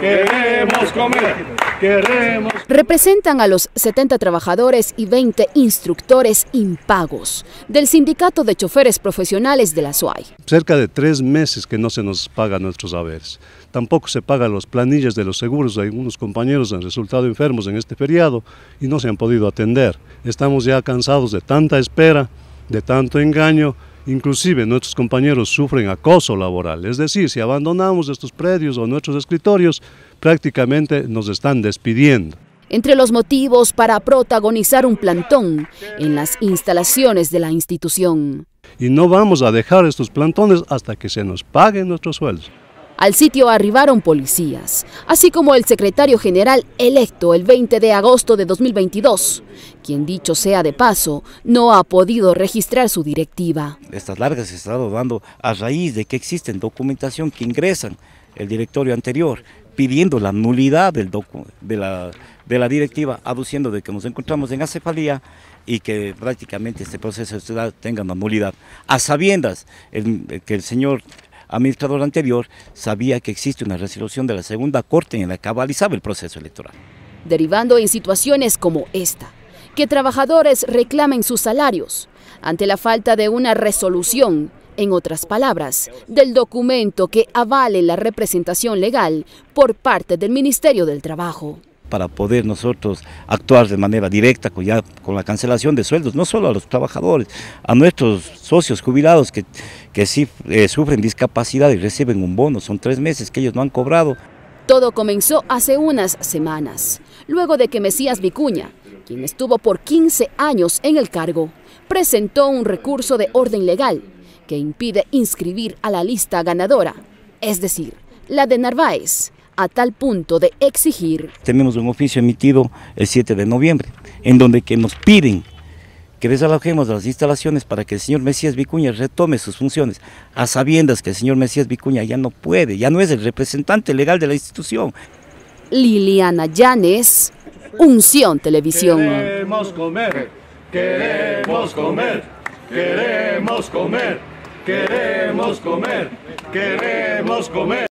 Queremos comer. Queremos. Representan a los 70 trabajadores y 20 instructores impagos del Sindicato de Choferes Profesionales de la SUAI. Cerca de tres meses que no se nos pagan nuestros haberes. Tampoco se pagan los planillas de los seguros. Algunos compañeros han resultado enfermos en este feriado y no se han podido atender. Estamos ya cansados de tanta espera, de tanto engaño Inclusive nuestros compañeros sufren acoso laboral, es decir, si abandonamos estos predios o nuestros escritorios, prácticamente nos están despidiendo. Entre los motivos para protagonizar un plantón en las instalaciones de la institución. Y no vamos a dejar estos plantones hasta que se nos paguen nuestros sueldos. Al sitio arribaron policías, así como el secretario general electo el 20 de agosto de 2022, quien dicho sea de paso, no ha podido registrar su directiva. Estas largas se están dando a raíz de que existen documentación que ingresan el directorio anterior, pidiendo la nulidad del de, la, de la directiva, aduciendo de que nos encontramos en acefalía y que prácticamente este proceso de ciudad tenga una nulidad. A sabiendas que el señor administrador anterior sabía que existe una resolución de la segunda corte en la que avalizaba el proceso electoral. Derivando en situaciones como esta, que trabajadores reclamen sus salarios ante la falta de una resolución, en otras palabras, del documento que avale la representación legal por parte del Ministerio del Trabajo para poder nosotros actuar de manera directa con, ya, con la cancelación de sueldos, no solo a los trabajadores, a nuestros socios jubilados que, que sí eh, sufren discapacidad y reciben un bono, son tres meses que ellos no han cobrado. Todo comenzó hace unas semanas, luego de que Mesías Vicuña, quien estuvo por 15 años en el cargo, presentó un recurso de orden legal que impide inscribir a la lista ganadora, es decir, la de Narváez, a tal punto de exigir. Tenemos un oficio emitido el 7 de noviembre, en donde que nos piden que desalojemos las instalaciones para que el señor Mesías Vicuña retome sus funciones, a sabiendas que el señor Mesías Vicuña ya no puede, ya no es el representante legal de la institución. Liliana Llanes, Unción Televisión. Queremos comer, queremos comer, queremos comer, queremos comer, queremos comer.